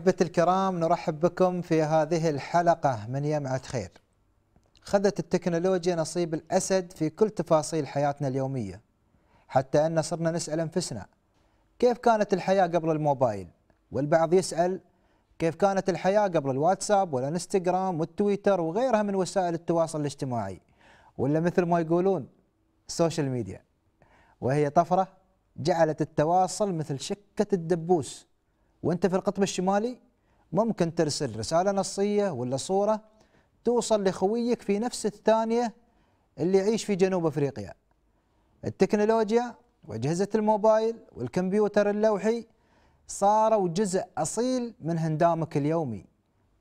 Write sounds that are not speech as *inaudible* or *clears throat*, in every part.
احبتي الكرام نرحب بكم في هذه الحلقة من يمعة خير خذت التكنولوجيا نصيب الأسد في كل تفاصيل حياتنا اليومية حتى أن صرنا نسأل أنفسنا كيف كانت الحياة قبل الموبايل والبعض يسأل كيف كانت الحياة قبل الواتساب والانستغرام والتويتر وغيرها من وسائل التواصل الاجتماعي ولا مثل ما يقولون السوشيال ميديا وهي طفرة جعلت التواصل مثل شكة الدبوس وانت في القطب الشمالي ممكن ترسل رساله نصيه ولا صوره توصل لخويك في نفس الثانيه اللي يعيش في جنوب افريقيا التكنولوجيا واجهزه الموبايل والكمبيوتر اللوحي صاروا جزء اصيل من هندامك اليومي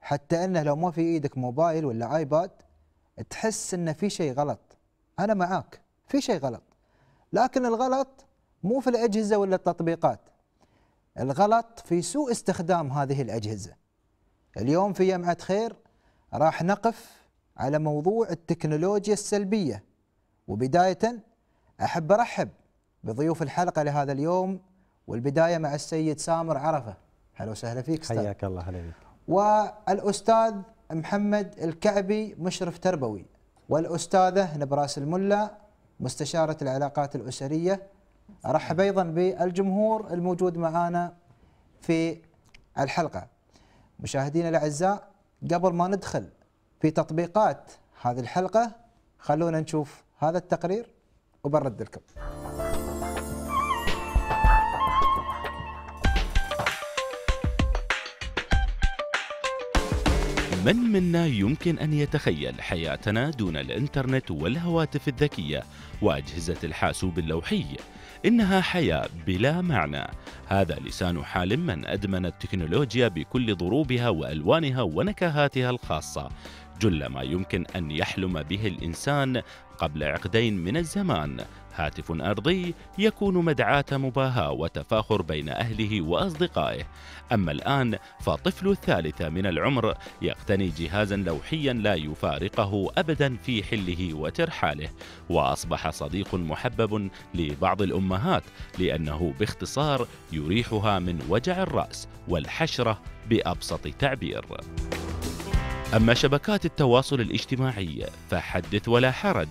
حتى انه لو ما في ايدك موبايل ولا ايباد تحس انه في شيء غلط انا معاك في شيء غلط لكن الغلط مو في الاجهزه ولا التطبيقات الغلط في سوء استخدام هذه الأجهزة اليوم في جمعة خير راح نقف على موضوع التكنولوجيا السلبية وبداية أحب أرحب بضيوف الحلقة لهذا اليوم والبداية مع السيد سامر عرفة هلا وسهلا فيك استاذ حياك الله هلا بك والاستاذ محمد الكعبي مشرف تربوي والاستاذه نبراس الملا مستشاره العلاقات الاسريه ارحب ايضا بالجمهور الموجود معانا في الحلقه مشاهدينا الاعزاء قبل ما ندخل في تطبيقات هذه الحلقه خلونا نشوف هذا التقرير وبنرد لكم من منا يمكن أن يتخيل حياتنا دون الإنترنت والهواتف الذكية وأجهزة الحاسوب اللوحي إنها حياة بلا معنى هذا لسان حال من أدمن التكنولوجيا بكل ضروبها وألوانها ونكهاتها الخاصة جل ما يمكن أن يحلم به الإنسان قبل عقدين من الزمان هاتف أرضي يكون مدعاة مباهاة وتفاخر بين أهله وأصدقائه أما الآن فطفل الثالثة من العمر يقتني جهازا لوحيا لا يفارقه أبدا في حله وترحاله وأصبح صديق محبب لبعض الأمهات لأنه باختصار يريحها من وجع الرأس والحشرة بأبسط تعبير أما شبكات التواصل الاجتماعي فحدث ولا حرج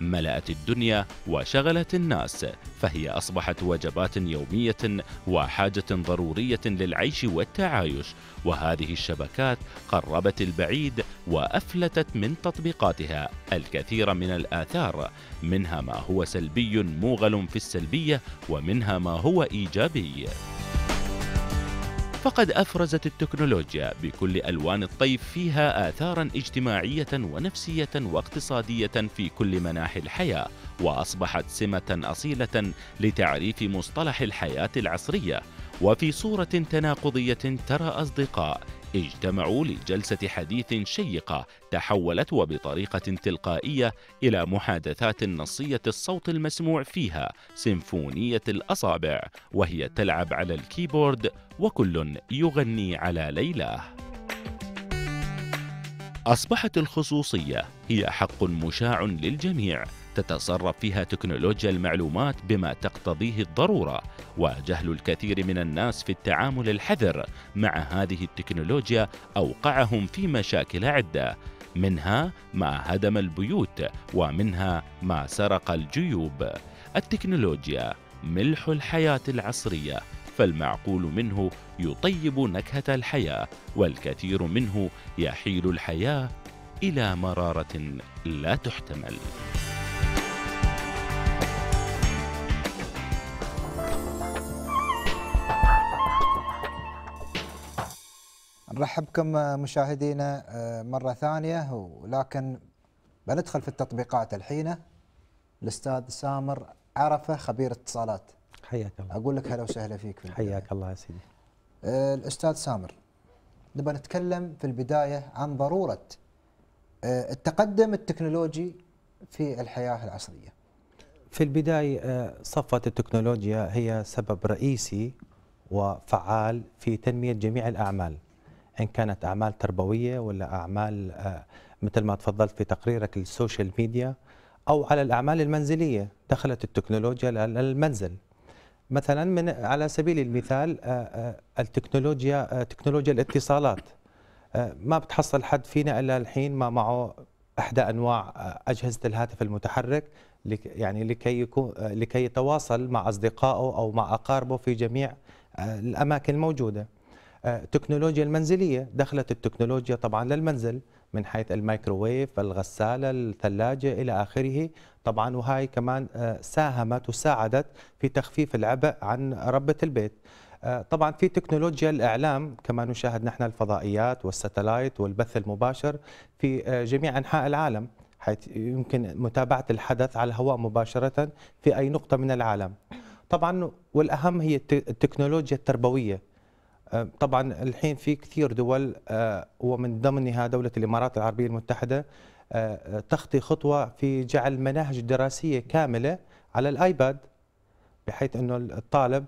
ملأت الدنيا وشغلت الناس فهي أصبحت وجبات يومية وحاجة ضرورية للعيش والتعايش وهذه الشبكات قربت البعيد وأفلتت من تطبيقاتها الكثير من الآثار منها ما هو سلبي موغل في السلبية ومنها ما هو إيجابي فقد أفرزت التكنولوجيا بكل ألوان الطيف فيها آثارا اجتماعية ونفسية واقتصادية في كل مناحي الحياة وأصبحت سمة أصيلة لتعريف مصطلح الحياة العصرية وفي صورة تناقضية ترى أصدقاء اجتمعوا لجلسة حديث شيقة تحولت وبطريقة تلقائية إلى محادثات نصية الصوت المسموع فيها سيمفونية الأصابع وهي تلعب على الكيبورد وكل يغني على ليلاه. أصبحت الخصوصية هي حق مشاع للجميع تتصرف فيها تكنولوجيا المعلومات بما تقتضيه الضروره وجهل الكثير من الناس في التعامل الحذر مع هذه التكنولوجيا اوقعهم في مشاكل عده منها ما هدم البيوت ومنها ما سرق الجيوب التكنولوجيا ملح الحياه العصريه فالمعقول منه يطيب نكهه الحياه والكثير منه يحيل الحياه الى مراره لا تحتمل نرحب بكم مشاهدينا آه، مرة ثانية ولكن بندخل في التطبيقات الحين الأستاذ سامر عرفة خبير اتصالات حياك الله أقول لك هلا وسهلا فيك في حياك الله يا سيدي آه، الأستاذ سامر نبغى نتكلم في البداية عن ضرورة آه، التقدم التكنولوجي في الحياة العصرية في البداية صفة التكنولوجيا هي سبب رئيسي وفعال في تنمية جميع الأعمال ان كانت اعمال تربويه ولا اعمال آه، مثل ما تفضلت في تقريرك السوشيال ميديا او على الاعمال المنزليه دخلت التكنولوجيا للمنزل مثلا من على سبيل المثال آه، آه، التكنولوجيا تكنولوجيا الاتصالات ما بتحصل حد فينا الا الحين ما معه احدى انواع اجهزه الهاتف المتحرك يعني لكي يكون لكي يتواصل مع اصدقائه او مع اقاربه في جميع الاماكن الموجوده التكنولوجيا آه، المنزلية دخلت التكنولوجيا طبعا للمنزل من حيث الميكروويف الغسالة الثلاجة إلى آخره طبعا وهاي كمان آه، ساهمت وساعدت في تخفيف العبء عن ربة البيت آه، طبعا في تكنولوجيا الاعلام كما نشاهد نحن الفضائيات والستلايت والبث المباشر في جميع انحاء العالم حيث يمكن متابعه الحدث على الهواء مباشره في اي نقطه من العالم طبعا والاهم هي التكنولوجيا التربويه أه، طبعا الحين في كثير دول أه، ومن ضمنها دوله الامارات العربيه المتحده أه، تخطي خطوه في جعل مناهج دراسيه كامله على الايباد بحيث انه الطالب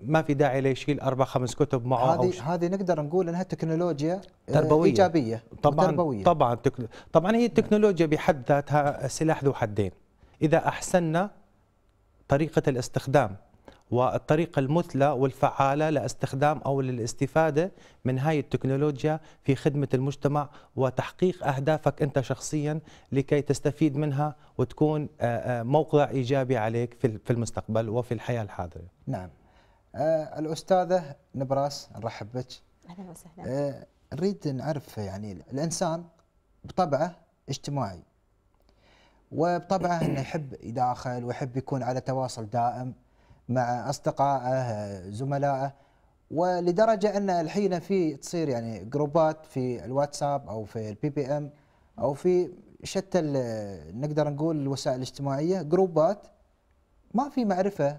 ما في داعي ليشيل اربع خمس كتب معه هذه هذه نقدر نقول انها تكنولوجيا تربويه ايجابيه طبعا وتربوية. طبعا طبعا هي التكنولوجيا بحد ذاتها سلاح ذو حدين اذا احسنا طريقه الاستخدام والطريقة المثلى والفعالة لاستخدام أو للاستفادة من هاي التكنولوجيا في خدمة المجتمع وتحقيق أهدافك أنت شخصيا لكي تستفيد منها وتكون آه، آه، موقع إيجابي عليك في المستقبل وفي الحياة الحاضرة نعم آه الأستاذة نبراس نرحب بك أهلا وسهلا آه نريد نعرف يعني الإنسان بطبعه اجتماعي وبطبعه انه يحب يداخل ويحب يكون على تواصل دائم مع أصدقائه زملائه ولدرجة أن الحين في تصير يعني جروبات في الواتساب أو في البي بي أم أو في شتى نقدر نقول الوسائل الاجتماعية جروبات ما في معرفة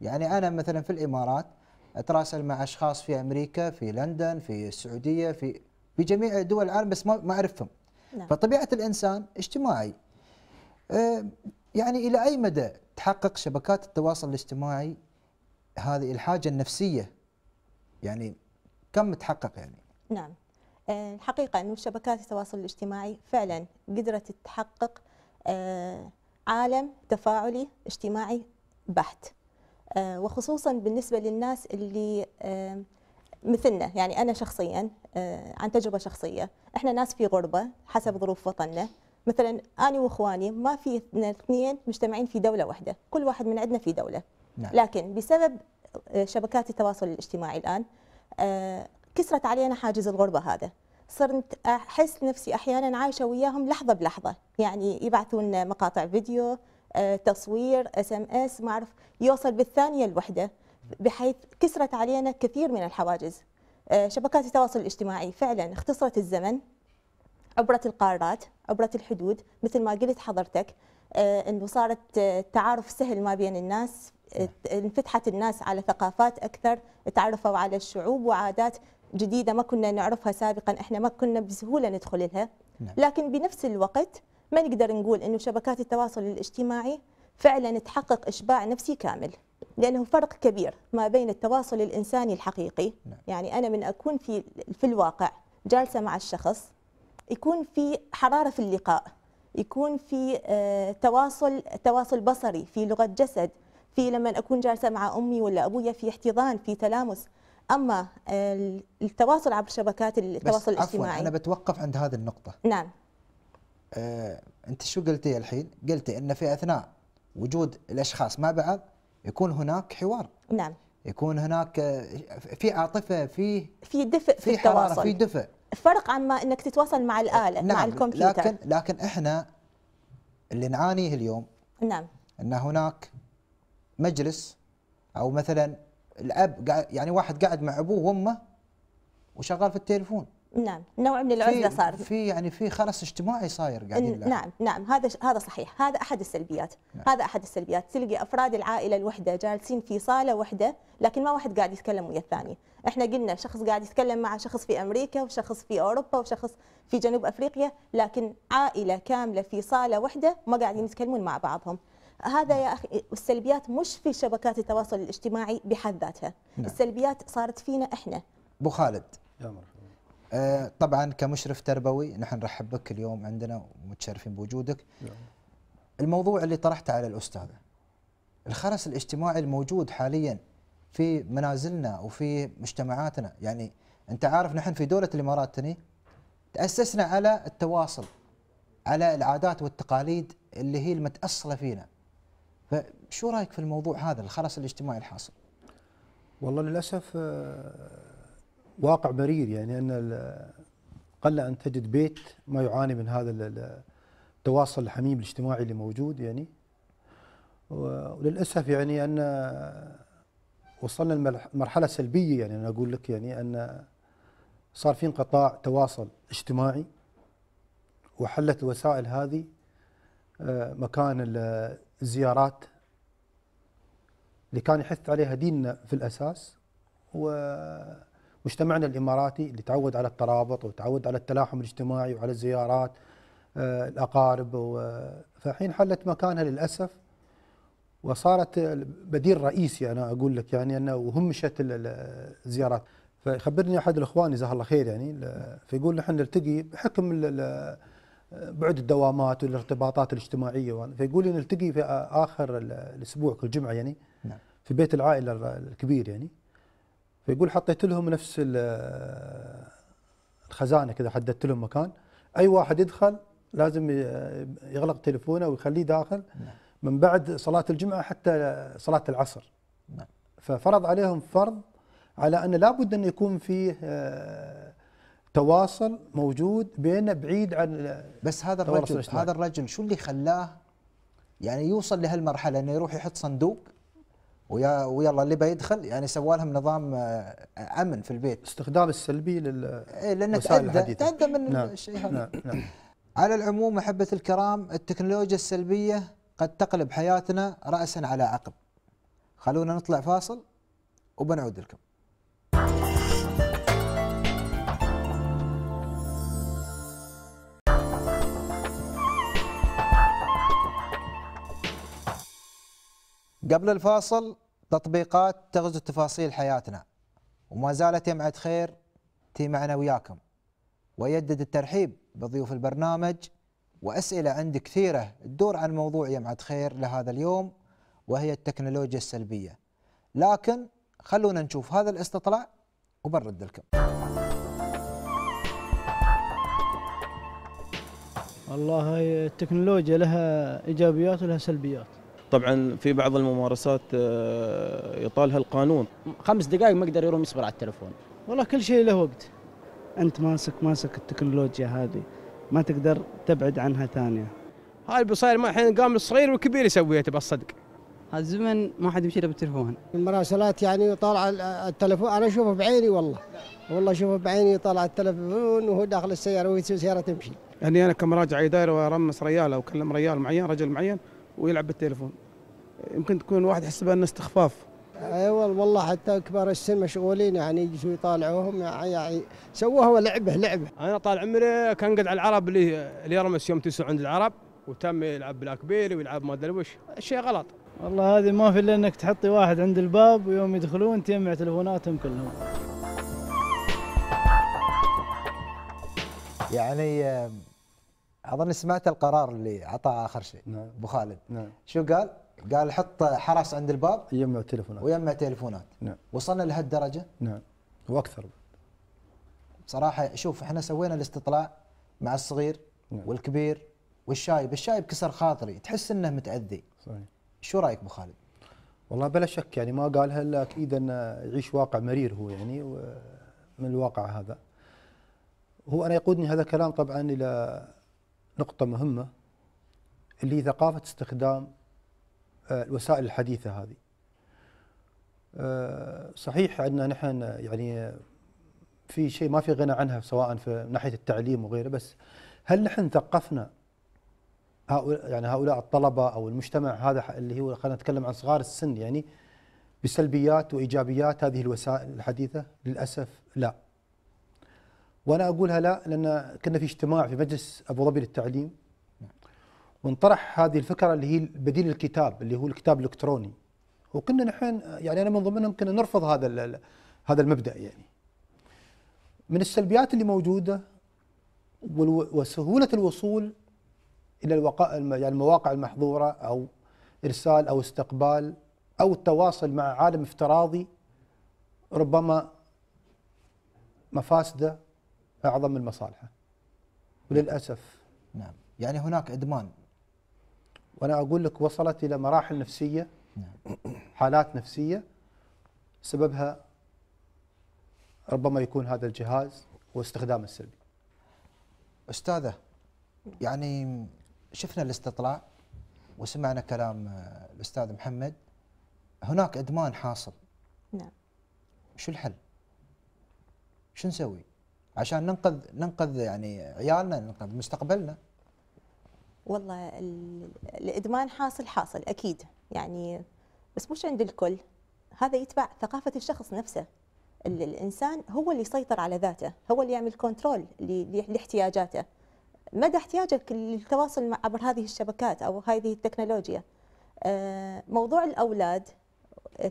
يعني أنا مثلا في الإمارات أتراسل مع أشخاص في أمريكا في لندن في السعودية في في جميع دول العالم بس ما أعرفهم نعم. فطبيعة الإنسان اجتماعي آه، يعني إلى أي مدى تحقق شبكات التواصل الاجتماعي هذه الحاجه النفسيه يعني كم تحقق يعني نعم آه، الحقيقه انه شبكات التواصل الاجتماعي فعلا قدرت تحقق آه، عالم تفاعلي اجتماعي بحت آه، وخصوصا بالنسبه للناس اللي مثلنا يعني انا شخصيا عن تجربه شخصيه احنا ناس في غربه حسب ظروف وطننا مثلا انا واخواني ما في اثنين مجتمعين في دوله واحده كل واحد من عندنا في دوله نعم. لكن بسبب آه، شبكات التواصل الاجتماعي الان آه، كسرت علينا حاجز الغربه هذا صرت احس نفسي احيانا عايشه وياهم لحظه بلحظه يعني يبعثون مقاطع فيديو آه، تصوير اس ام اس ما اعرف يوصل بالثانيه الوحده بحيث كسرت علينا كثير من الحواجز شبكات التواصل الاجتماعي فعلا اختصرت الزمن عبرت القارات عبرت الحدود مثل ما قلت حضرتك آه، انه صارت التعارف آه، سهل ما بين الناس آه، انفتحت الناس على ثقافات اكثر تعرفوا على الشعوب وعادات جديده ما كنا نعرفها سابقا احنا ما كنا بسهوله ندخل لها نعم. لكن بنفس الوقت ما نقدر نقول انه شبكات التواصل الاجتماعي فعلا تحقق اشباع نفسي كامل لانه فرق كبير ما بين التواصل الانساني الحقيقي نعم. يعني انا من اكون في في الواقع جالسه مع الشخص يكون في حراره في اللقاء يكون في آه، تواصل تواصل بصري في لغه جسد في لما اكون جالسه مع امي ولا ابويا في احتضان في تلامس اما آه، التواصل عبر شبكات التواصل بس الاجتماعي عفوا انا بتوقف عند هذه النقطه نعم آه، انت شو قلتي الحين قلتي ان في اثناء وجود الاشخاص مع بعض يكون هناك حوار نعم يكون هناك آه، في عاطفه في في دفء في, في التواصل في حراره في دفء فرق عما انك تتواصل مع الاله نعم مع الكمبيوتر لكن لكن احنا اللي نعانيه اليوم نعم ان هناك مجلس او مثلا الاب يعني واحد قاعد مع ابوه وامه وشغال في التليفون نعم نوع من العزله صار في يعني في خرس اجتماعي صاير قاعدين نعم نعم هذا هذا صحيح هذا احد السلبيات نعم. هذا احد السلبيات تلقي افراد العائله الوحده جالسين في صاله وحده لكن ما واحد قاعد يتكلم ويا الثاني احنا قلنا شخص قاعد يتكلم مع شخص في امريكا وشخص في اوروبا وشخص في جنوب افريقيا لكن عائله كامله في صاله وحده ما قاعدين يتكلمون مع بعضهم هذا يا اخي السلبيات مش في شبكات التواصل الاجتماعي بحد ذاتها نعم. السلبيات صارت فينا احنا ابو خالد يا مرحبا آه، طبعا كمشرف تربوي نحن نرحب بك اليوم عندنا ومتشرفين بوجودك نعم. الموضوع اللي طرحته على الاستاذ الخرس الاجتماعي الموجود حاليا في منازلنا وفي مجتمعاتنا يعني انت عارف نحن في دوله الامارات تني تاسسنا على التواصل على العادات والتقاليد اللي هي المتاصله فينا فشو رايك في الموضوع هذا الخرس الاجتماعي الحاصل والله للاسف آه، واقع مرير يعني ان قل ان تجد بيت ما يعاني من هذا التواصل الحميم الاجتماعي اللي موجود يعني وللاسف يعني ان وصلنا لمرحله سلبيه يعني انا اقول لك يعني ان صار في انقطاع تواصل اجتماعي وحلت الوسائل هذه آه، مكان الزيارات اللي كان يحث عليها ديننا في الاساس و مجتمعنا الاماراتي اللي تعود على الترابط وتعود على التلاحم الاجتماعي وعلى الزيارات آه، الاقارب فحين حلت مكانها للاسف وصارت بديل رئيسي انا اقول لك يعني انه وهمشت الزيارات فخبرني احد الاخوان جزاه الله خير يعني فيقول نحن نلتقي بحكم بعد الدوامات والارتباطات الاجتماعيه فيقول لي نلتقي في اخر الاسبوع كل جمعه يعني نعم. في بيت العائله الكبير يعني فيقول حطيت لهم نفس الخزانه كذا حددت لهم مكان اي واحد يدخل لازم يغلق تليفونه ويخليه داخل نعم. من بعد صلاه الجمعه حتى صلاه العصر نعم. ففرض عليهم فرض على ان لابد ان يكون فيه آه، تواصل موجود بيننا بعيد عن بس هذا الرجل هذا الرجل شو اللي خلاه يعني يوصل لهالمرحله انه يروح يحط صندوق ويا ويلا اللي بيدخل يعني سوى لهم نظام آه، امن في البيت استخدام السلبي لل اي لانه تأدى, تأدى من نعم. الشيء هذا نعم. نعم. على العموم احبه الكرام التكنولوجيا السلبيه قد تقلب حياتنا راسا على عقب خلونا نطلع فاصل وبنعود لكم قبل الفاصل تطبيقات تغزو تفاصيل حياتنا وما زالت يمعة خير تي معنا وياكم ويجدد الترحيب بضيوف البرنامج وأسئلة عندي كثيرة تدور عن موضوع يمعة خير لهذا اليوم وهي التكنولوجيا السلبية لكن خلونا نشوف هذا الاستطلاع وبنرد لكم والله التكنولوجيا لها إيجابيات ولها سلبيات طبعا في بعض الممارسات آه، يطالها القانون خمس دقائق ما يقدر يروم يصبر على التلفون والله كل شيء له وقت انت ماسك ماسك التكنولوجيا هذه ما تقدر تبعد عنها ثانيه هاي بصير ما الحين قام الصغير والكبير يسويها تبى الصدق هالزمن ما حد يمشي بالتلفون المراسلات يعني طالع التلفون انا اشوفه بعيني والله والله اشوفه بعيني طالع التلفون وهو داخل السياره وهي السياره تمشي يعني انا كمراجع اداري وارمس ريال او اكلم ريال معين رجل معين ويلعب بالتليفون يمكن تكون واحد يحسبها انه استخفاف ايوه والله حتى كبار السن مشغولين يعني يجوا يطالعوهم يعني, يعني سووها لعبه لعبه انا طال عمري كان قد على العرب اللي يرمس يوم تسع عند العرب وتم يلعب بالاكبير ويلعب ما ادري وش شيء غلط والله هذه ما في الا انك تحطي واحد عند الباب ويوم يدخلون تجمع تلفوناتهم كلهم يعني اظن سمعت القرار اللي عطاه اخر شيء نعم ابو خالد نعم شو قال؟ قال حط حرس عند الباب يجمع تليفونات ويجمع تليفونات نعم وصلنا لهالدرجه؟ نعم واكثر بصراحه شوف احنا سوينا الاستطلاع مع الصغير نعم. والكبير والشايب، الشايب كسر خاطري، تحس انه متاذي صحيح شو رايك ابو خالد؟ والله بلا شك يعني ما قالها الا اكيد انه يعيش واقع مرير هو يعني من الواقع هذا هو انا يقودني هذا الكلام طبعا الى نقطة مهمة اللي ثقافة استخدام آه، الوسائل الحديثة هذه آه، صحيح عندنا نحن يعني في شيء ما في غنى عنها سواء في ناحية التعليم وغيره بس هل نحن ثقفنا هؤلاء يعني هؤلاء الطلبة أو المجتمع هذا اللي هو خلينا نتكلم عن صغار السن يعني بسلبيات وإيجابيات هذه الوسائل الحديثة للأسف لا وانا اقولها لا لان كنا في اجتماع في مجلس ابو ظبي للتعليم وانطرح هذه الفكره اللي هي بديل الكتاب اللي هو الكتاب الالكتروني وكنا نحن يعني انا من ضمنهم كنا نرفض هذا هذا المبدا يعني من السلبيات اللي موجوده وسهوله الوصول الى الوقائع يعني المواقع المحظوره او ارسال او استقبال او التواصل مع عالم افتراضي ربما مفاسده أعظم من مصالحه وللأسف نعم يعني هناك إدمان وأنا أقول لك وصلت إلى مراحل نفسية نعم. حالات نفسية سببها ربما يكون هذا الجهاز واستخدامه السلبي أستاذة يعني شفنا الاستطلاع وسمعنا كلام الأستاذ محمد هناك إدمان حاصل نعم شو الحل؟ شو نسوي؟ عشان ننقذ ننقذ يعني عيالنا ننقذ مستقبلنا والله الادمان حاصل حاصل اكيد يعني بس مش عند الكل هذا يتبع ثقافه الشخص نفسه الانسان هو اللي يسيطر على ذاته هو اللي يعمل كنترول لاحتياجاته مدى احتياجك للتواصل عبر هذه الشبكات او هذه التكنولوجيا آه، موضوع الاولاد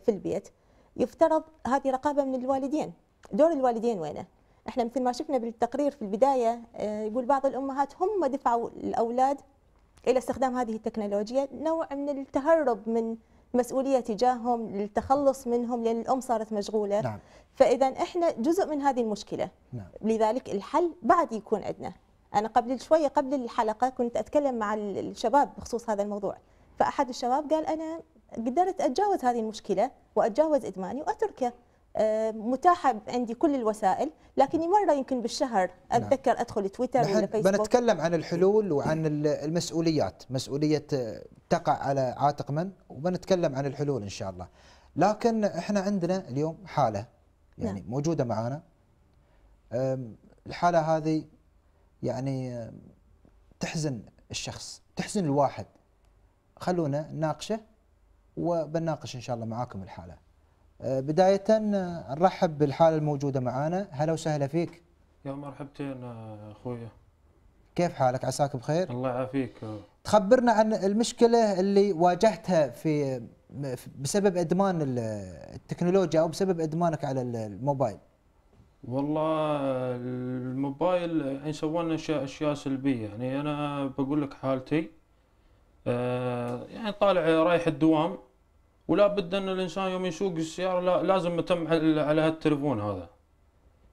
في البيت يفترض هذه رقابه من الوالدين دور الوالدين وينه احنا مثل ما شفنا بالتقرير في البدايه آه، يقول بعض الامهات هم دفعوا الاولاد الى استخدام هذه التكنولوجيا نوع من التهرب من مسؤوليه تجاههم للتخلص منهم لان الام صارت مشغوله نعم. فاذا احنا جزء من هذه المشكله نعم. لذلك الحل بعد يكون عندنا انا قبل شويه قبل الحلقه كنت اتكلم مع الشباب بخصوص هذا الموضوع فاحد الشباب قال انا قدرت اتجاوز هذه المشكله واتجاوز ادماني واتركه آه، متاحه عندي كل الوسائل لكن مره يمكن بالشهر نعم. اتذكر ادخل تويتر ولا فيسبوك بنتكلم عن الحلول وعن المسؤوليات مسؤوليه آه، تقع على عاتق من وبنتكلم عن الحلول ان شاء الله لكن احنا عندنا اليوم حاله يعني نعم. موجوده معانا الحاله هذه يعني تحزن الشخص تحزن الواحد خلونا نناقشه وبنناقش ان شاء الله معاكم الحاله آه، بداية آه، نرحب بالحالة الموجودة معانا هلا وسهلا فيك يا مرحبتين آه، أخويا كيف حالك عساك بخير الله يعافيك تخبرنا عن المشكلة اللي واجهتها في بسبب إدمان التكنولوجيا أو بسبب إدمانك على الموبايل والله الموبايل ان سوينا اشياء سلبيه يعني انا بقول لك حالتي يعني طالع رايح الدوام ولا بد ان الانسان يوم يسوق السياره لا لازم متم على هالتلفون هذا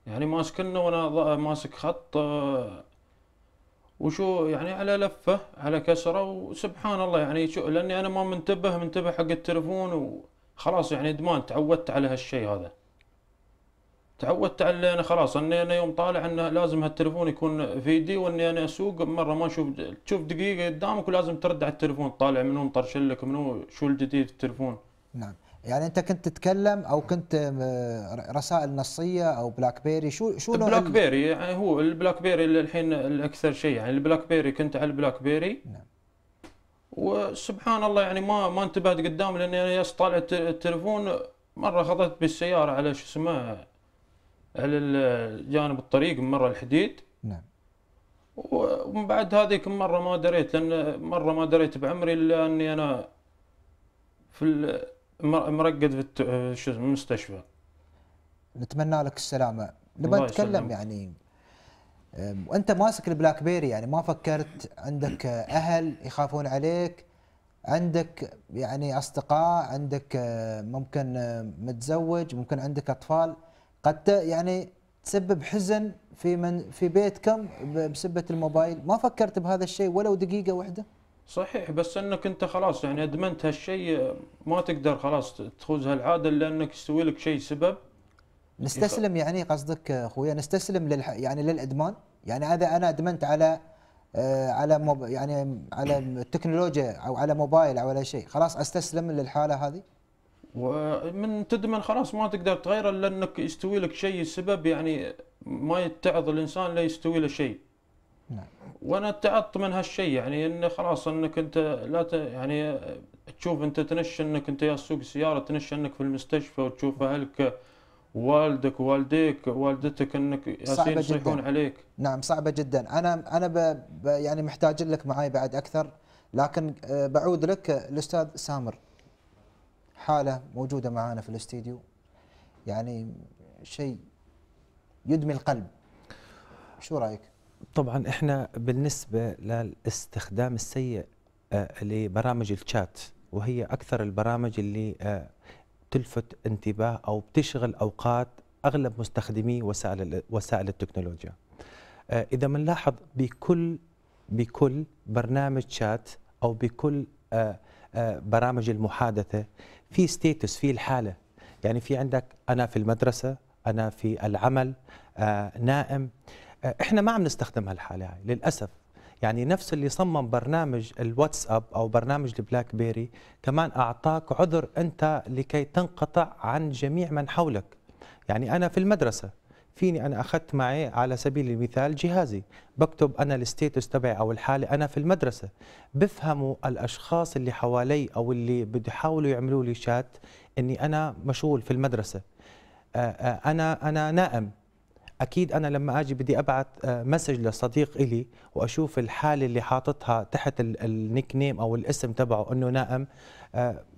يعني ماسكنا وانا ماسك خط آه، وشو يعني على لفه على كسره وسبحان الله يعني شو لاني انا ما منتبه منتبه حق التلفون وخلاص يعني ادمان تعودت على هالشيء هذا تعودت على انا خلاص اني انا يوم طالع انه لازم هالتليفون يكون في يدي واني انا اسوق مره ما اشوف تشوف دقيقه قدامك ولازم ترد على التليفون طالع منو مطرشلك منو شو الجديد في التليفون نعم يعني انت كنت تتكلم او كنت رسائل نصيه او بلاك بيري شو شو لون بلاك بيري يعني هو البلاك بيري اللي الحين الاكثر شيء يعني البلاك بيري كنت على البلاك بيري نعم وسبحان الله يعني ما ما انتبهت قدام لاني انا طالع التليفون مره خطيت بالسياره على شو اسمه على جانب الطريق من مرة الحديد نعم ومن بعد هذيك مرة ما دريت لأن مرة ما دريت بعمري إلا أني أنا في مرقد في شو اسمه المستشفى نتمنى لك السلامة نبغى نتكلم يعني وانت ماسك البلاك بيري يعني ما فكرت عندك اهل يخافون عليك عندك يعني اصدقاء عندك أه، ممكن أه، متزوج ممكن عندك اطفال قد يعني تسبب حزن في من في بيتكم بسبه الموبايل ما فكرت بهذا الشيء ولو دقيقه واحده صحيح بس انك انت خلاص يعني ادمنت هالشيء ما تقدر خلاص تخوز هالعاده الا انك يسوي لك شيء سبب نستسلم يعني قصدك اخويا نستسلم للح يعني للادمان يعني هذا انا ادمنت على آه على موب يعني على التكنولوجيا او على موبايل او على شيء خلاص استسلم للحاله هذه ومن تدمن خلاص ما تقدر تغيره الا انك يستوي لك شيء السبب يعني ما يتعظ الانسان لا يستوي له شيء. نعم. وانا تعظت من هالشيء يعني انه خلاص انك انت لا ت... يعني تشوف انت تنشى انك انت يا تسوق سياره تنشى انك في المستشفى وتشوف اهلك والدك ووالديك والدتك انك صعبة يصيحون جداً. عليك نعم صعبه جدا انا انا ب... ب... يعني محتاج لك معاي بعد اكثر لكن آه، بعود لك الاستاذ سامر حالة موجودة معنا في الاستديو يعني شيء يدمي القلب شو رأيك؟ طبعا احنا بالنسبة للاستخدام السيء آه، لبرامج الشات وهي أكثر البرامج اللي آه، تلفت انتباه أو بتشغل أوقات أغلب مستخدمي وسائل وسائل التكنولوجيا آه، إذا بنلاحظ بكل بكل برنامج شات أو بكل برامج المحادثة في ستيتس في الحاله يعني في عندك انا في المدرسه انا في العمل آه نائم آه احنا ما عم نستخدم هالحاله هاي للاسف يعني نفس اللي صمم برنامج الواتساب او برنامج البلاك بيري كمان اعطاك عذر انت لكي تنقطع عن جميع من حولك يعني انا في المدرسه فيني انا اخذت معي على سبيل المثال جهازي بكتب انا الستيتس تبعي او الحاله انا في المدرسه بفهموا الاشخاص اللي حوالي او اللي بده يحاولوا يعملوا لي شات اني انا مشغول في المدرسه آه، آه، انا انا نائم اكيد انا لما اجي بدي ابعت مسج آه، لصديق الي واشوف الحاله اللي حاططها تحت النيك نيم او الاسم تبعه انه نائم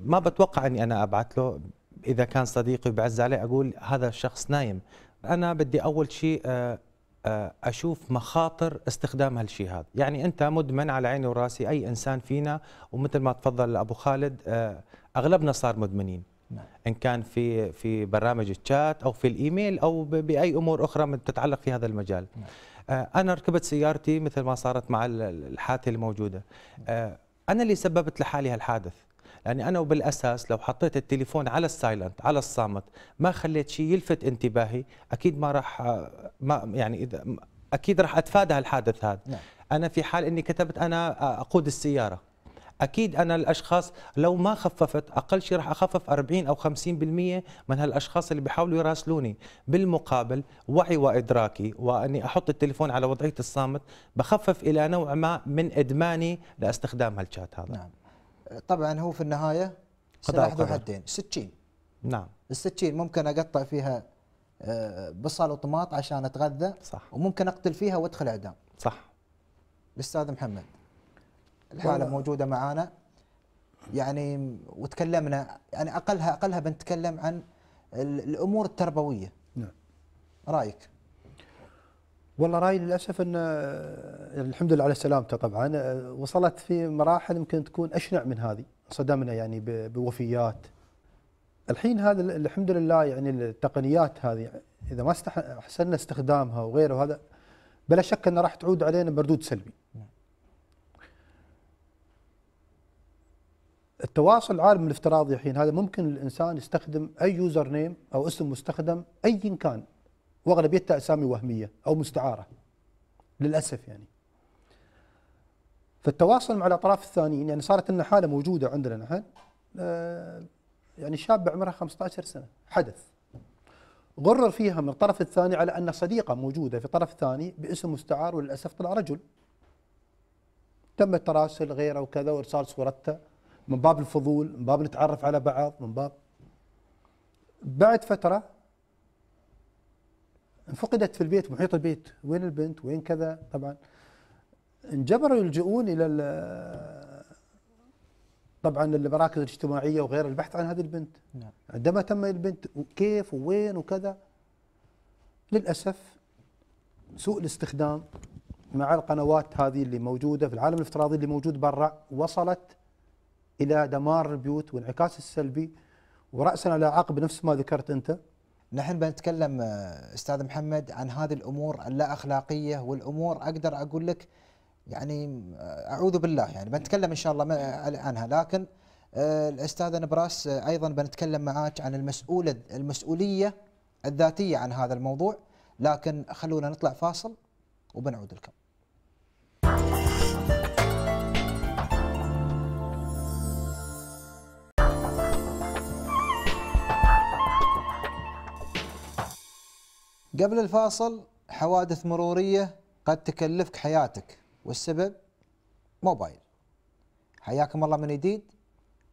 ما بتوقع اني انا ابعت له اذا كان صديقي بعز عليه اقول هذا الشخص نايم انا بدي اول شيء آه، آه، اشوف مخاطر استخدام هالشيء هذا يعني انت مدمن على عيني وراسي اي انسان فينا ومثل ما تفضل ابو خالد آه، اغلبنا صار مدمنين نعم. ان كان في في برامج الشات او في الايميل او باي امور اخرى تتعلق في هذا المجال نعم. انا ركبت سيارتي مثل ما صارت مع الحادثه الموجوده نعم. انا اللي سببت لحالي هالحادث يعني أنا بالأساس لو حطيت التليفون على السايلنت على الصامت ما خليت شيء يلفت انتباهي أكيد ما راح ما يعني إذا أكيد راح أتفادى هالحادث هذا نعم. أنا في حال إني كتبت أنا أقود السيارة اكيد انا الاشخاص لو ما خففت اقل شيء راح اخفف 40 او 50% من هالاشخاص اللي بيحاولوا يراسلوني بالمقابل وعي وادراكي واني احط التليفون على وضعيه الصامت بخفف الى نوع ما من ادماني لاستخدام هالشات هذا نعم. طبعا هو في النهايه سلاح ذو حدين سكين نعم السكين ممكن اقطع فيها آه، بصل وطماط عشان اتغذى صح وممكن اقتل فيها وادخل اعدام صح الاستاذ محمد الحاله موجوده معانا يعني وتكلمنا يعني اقلها اقلها بنتكلم عن الامور التربويه نعم رايك والله رايي للاسف ان يعني الحمد لله على سلامته طبعا وصلت في مراحل يمكن تكون اشنع من هذه صدمنا يعني بوفيات الحين هذا الحمد لله يعني التقنيات هذه اذا ما احسننا استخدامها وغيره وهذا بلا شك انها راح تعود علينا بمردود سلبي. التواصل العالم الافتراضي الحين هذا ممكن الانسان يستخدم اي يوزر نيم او اسم مستخدم ايا كان واغلبيتها اسامي وهميه او مستعاره للاسف يعني فالتواصل مع الاطراف الثانيين يعني صارت لنا حاله موجوده عندنا نحن آه، يعني شاب عمرها 15 سنه حدث غرر فيها من الطرف الثاني على ان صديقه موجوده في طرف ثاني باسم مستعار وللاسف طلع رجل تم التراسل غيره وكذا وارسال صورته من باب الفضول من باب نتعرف على بعض من باب بعد فتره انفقدت في البيت محيط البيت وين البنت وين كذا طبعا انجبروا يلجؤون الى طبعا المراكز الاجتماعيه وغير البحث عن هذه البنت نعم. عندما تم البنت وكيف وين وكذا للاسف سوء الاستخدام مع القنوات هذه اللي موجوده في العالم الافتراضي اللي موجود برا وصلت الى دمار البيوت وانعكاس السلبي وراسا على عقب نفس ما ذكرت انت نحن بنتكلم آه، استاذ محمد عن هذه الامور اللا اخلاقيه والامور اقدر اقول لك يعني آه، اعوذ بالله يعني بنتكلم ان شاء الله عنها لكن آه، الاستاذ نبراس ايضا بنتكلم معاك عن المسؤول المسؤوليه الذاتيه عن هذا الموضوع لكن خلونا نطلع فاصل وبنعود لكم قبل الفاصل حوادث مرورية قد تكلفك حياتك والسبب موبايل حياكم الله من جديد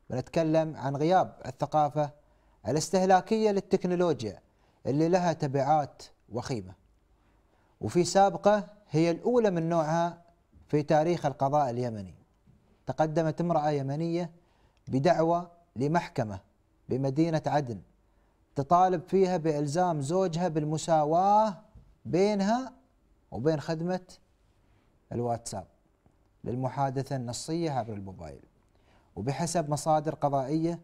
بنتكلم عن غياب الثقافة الاستهلاكية للتكنولوجيا اللي لها تبعات وخيمة وفي سابقة هي الأولى من نوعها في تاريخ القضاء اليمني تقدمت امرأة يمنية بدعوى لمحكمة بمدينة عدن تطالب فيها بإلزام زوجها بالمساواة بينها وبين خدمة الواتساب للمحادثة النصية عبر الموبايل وبحسب مصادر قضائية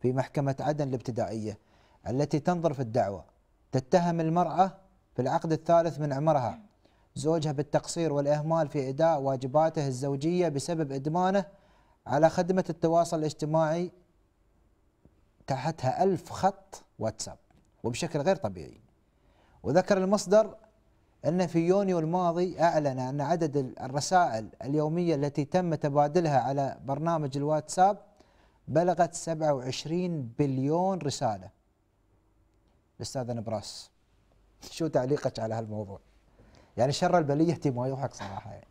في محكمة عدن الابتدائية التي تنظر في الدعوة تتهم المرأة في العقد الثالث من عمرها زوجها بالتقصير والإهمال في أداء واجباته الزوجية بسبب إدمانه على خدمة التواصل الاجتماعي تحتها ألف خط واتساب وبشكل غير طبيعي وذكر المصدر أن في يونيو الماضي أعلن أن عدد الرسائل اليومية التي تم تبادلها على برنامج الواتساب بلغت 27 بليون رسالة أستاذ نبراس شو تعليقك على هالموضوع يعني شر البلية ما يضحك صراحة يعني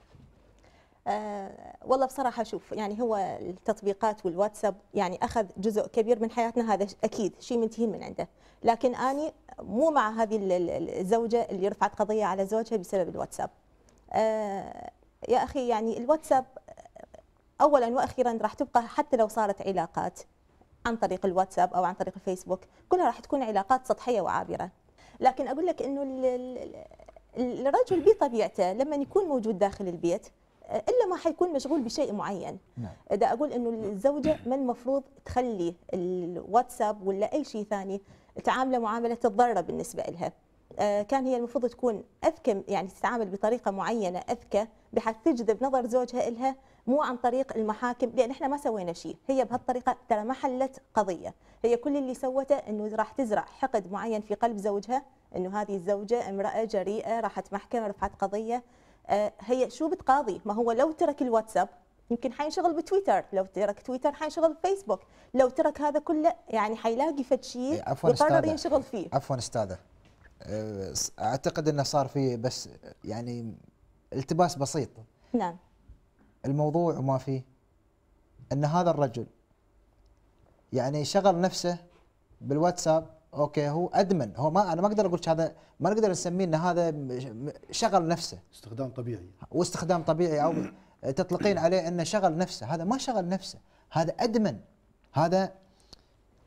أه والله بصراحة شوف يعني هو التطبيقات والواتساب يعني أخذ جزء كبير من حياتنا هذا أكيد شيء منتهين من عنده لكن أني مو مع هذه الزوجة اللي رفعت قضية على زوجها بسبب الواتساب أه يا أخي يعني الواتساب أولا وأخيرا راح تبقى حتى لو صارت علاقات عن طريق الواتساب أو عن طريق الفيسبوك كلها راح تكون علاقات سطحية وعابرة لكن أقول لك أنه الرجل بطبيعته لما يكون موجود داخل البيت الا ما حيكون مشغول بشيء معين نعم. اذا اقول انه الزوجه ما المفروض تخلي الواتساب ولا اي شيء ثاني تعامله معامله الضره بالنسبه لها آه، كان هي المفروض تكون اذكى يعني تتعامل بطريقه معينه اذكى بحيث تجذب نظر زوجها إلها مو عن طريق المحاكم لان احنا ما سوينا شيء هي بهالطريقه ترى ما حلت قضيه هي كل اللي سوته انه راح تزرع حقد معين في قلب زوجها انه هذه الزوجه امراه جريئه راحت محكمه رفعت قضيه آه، هي شو بتقاضي ما هو لو ترك الواتساب يمكن حينشغل بتويتر لو ترك تويتر حينشغل بفيسبوك لو ترك هذا كله يعني حيلاقي فد شيء إيه، يقرر ينشغل فيه عفوا استاذه آه، اعتقد انه صار في بس يعني التباس بسيط نعم الموضوع وما فيه ان هذا الرجل يعني شغل نفسه بالواتساب اوكي هو ادمن هو ما انا ما اقدر اقول هذا ما نقدر نسميه ان هذا شغل نفسه استخدام طبيعي واستخدام طبيعي او تطلقين عليه انه شغل نفسه هذا ما شغل نفسه هذا ادمن هذا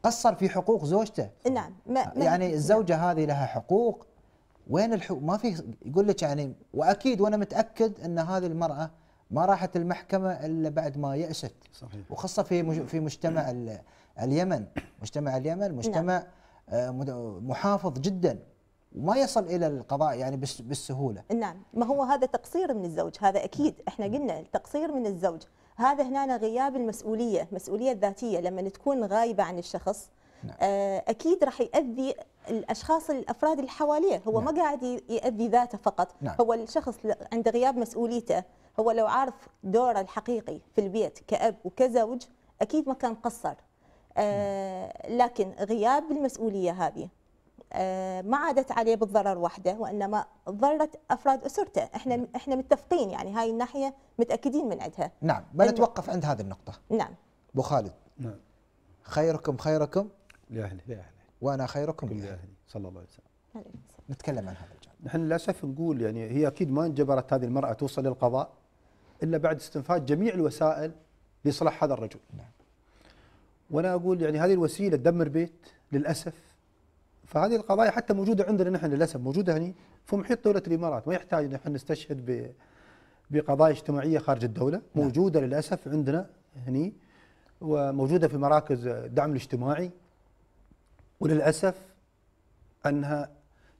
قصر في حقوق زوجته نعم ما يعني ما الزوجه نعم. هذه لها حقوق وين الحقوق ما في يقول لك يعني واكيد وانا متاكد ان هذه المراه ما راحت المحكمه الا بعد ما يأست صحيح وخاصه في في مجتمع *clears throat* اليمن مجتمع اليمن مجتمع نعم. آه، محافظ جدا وما يصل الى القضاء يعني بالسهوله نعم ما هو هذا تقصير من الزوج هذا اكيد نعم. احنا قلنا التقصير نعم. من الزوج هذا هنا غياب المسؤوليه المسؤوليه الذاتيه لما تكون غايبه عن الشخص نعم. آه، اكيد راح ياذي الاشخاص الافراد اللي حواليه هو نعم. ما قاعد ياذي ذاته فقط نعم. هو الشخص عند غياب مسؤوليته هو لو عارف دوره الحقيقي في البيت كاب وكزوج اكيد ما كان قصر آه، لكن غياب المسؤولية هذه آه، ما عادت عليه بالضرر وحده وانما ضرت افراد اسرته احنا نعم. احنا متفقين يعني هاي الناحيه متاكدين من عندها نعم بنتوقف عند هذه النقطه نعم ابو خالد نعم خيركم خيركم لاهله لاهله وانا خيركم لاهلي صلى الله عليه وسلم نتكلم عن هذا الجانب نحن للاسف نقول يعني هي اكيد ما انجبرت هذه المراه توصل للقضاء الا بعد استنفاذ جميع الوسائل لصلاح هذا الرجل نعم وانا اقول يعني هذه الوسيله تدمر بيت للاسف فهذه القضايا حتى موجوده عندنا نحن للاسف موجوده هني في محيط دوله الامارات ما يحتاج ان احنا نستشهد ب بقضايا اجتماعيه خارج الدوله نعم. موجوده نعم. للاسف عندنا هني وموجوده في مراكز الدعم الاجتماعي وللاسف انها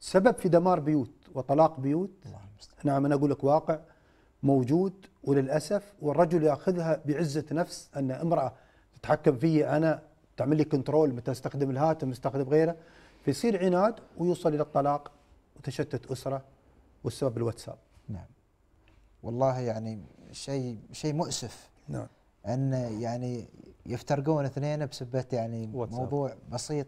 سبب في دمار بيوت وطلاق بيوت نعم انا اقول لك واقع موجود وللاسف والرجل ياخذها بعزه نفس ان امراه تتحكم في انا تعمل لي كنترول متى استخدم الهاتف استخدم غيره فيصير عناد ويوصل الى الطلاق وتشتت اسره والسبب الواتساب نعم والله يعني شيء شيء مؤسف نعم ان يعني يفترقون اثنين بسبه يعني واتساب. موضوع بسيط